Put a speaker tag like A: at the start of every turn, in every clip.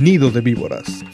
A: Nido de víboras.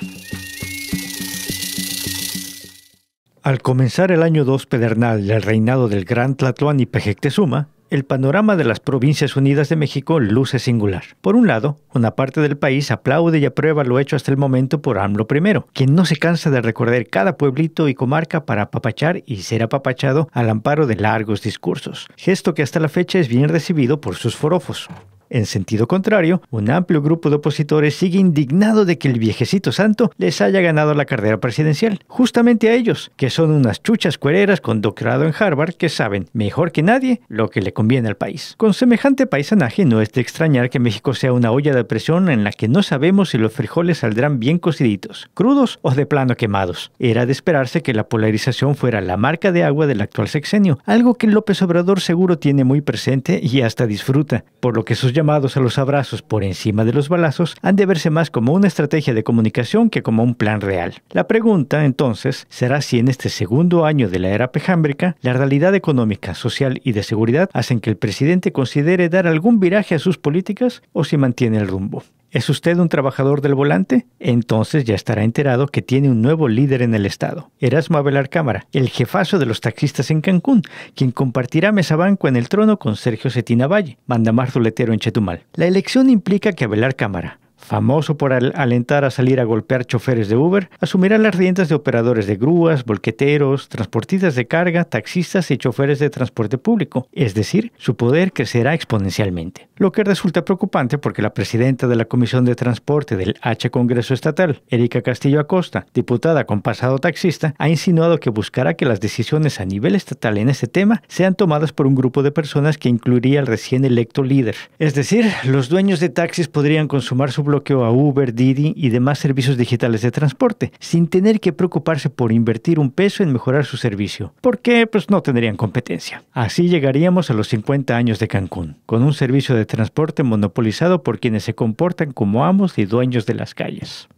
A: Al comenzar el año 2 pedernal del reinado del gran Tlatuán y Pejectezuma, el panorama de las Provincias Unidas de México luce singular. Por un lado, una parte del país aplaude y aprueba lo hecho hasta el momento por AMLO I, quien no se cansa de recordar cada pueblito y comarca para apapachar y ser apapachado al amparo de largos discursos, gesto que hasta la fecha es bien recibido por sus forofos. En sentido contrario, un amplio grupo de opositores sigue indignado de que el viejecito santo les haya ganado la carrera presidencial, justamente a ellos, que son unas chuchas cuereras con doctorado en Harvard que saben mejor que nadie lo que le conviene al país. Con semejante paisanaje no es de extrañar que México sea una olla de presión en la que no sabemos si los frijoles saldrán bien cociditos, crudos o de plano quemados. Era de esperarse que la polarización fuera la marca de agua del actual sexenio, algo que López Obrador seguro tiene muy presente y hasta disfruta, por lo que sus llamados a los abrazos por encima de los balazos han de verse más como una estrategia de comunicación que como un plan real. La pregunta, entonces, será si en este segundo año de la era pejámbrica, la realidad económica, social y de seguridad hacen que el presidente considere dar algún viraje a sus políticas o si mantiene el rumbo. ¿Es usted un trabajador del volante? Entonces ya estará enterado que tiene un nuevo líder en el estado, Erasmo Abelar Cámara, el jefazo de los taxistas en Cancún, quien compartirá mesa banco en el trono con Sergio Cetina Valle, mandamar zuletero en Chetumal. La elección implica que Abelar Cámara, famoso por alentar a salir a golpear choferes de Uber, asumirá las riendas de operadores de grúas, volqueteros, transportistas de carga, taxistas y choferes de transporte público, es decir, su poder crecerá exponencialmente. Lo que resulta preocupante porque la presidenta de la Comisión de Transporte del H Congreso Estatal, Erika Castillo Acosta, diputada con pasado taxista, ha insinuado que buscará que las decisiones a nivel estatal en este tema sean tomadas por un grupo de personas que incluiría al recién electo líder. Es decir, los dueños de taxis podrían consumar su bloqueó a Uber, Didi y demás servicios digitales de transporte, sin tener que preocuparse por invertir un peso en mejorar su servicio, porque pues no tendrían competencia. Así llegaríamos a los 50 años de Cancún, con un servicio de transporte monopolizado por quienes se comportan como amos y dueños de las calles.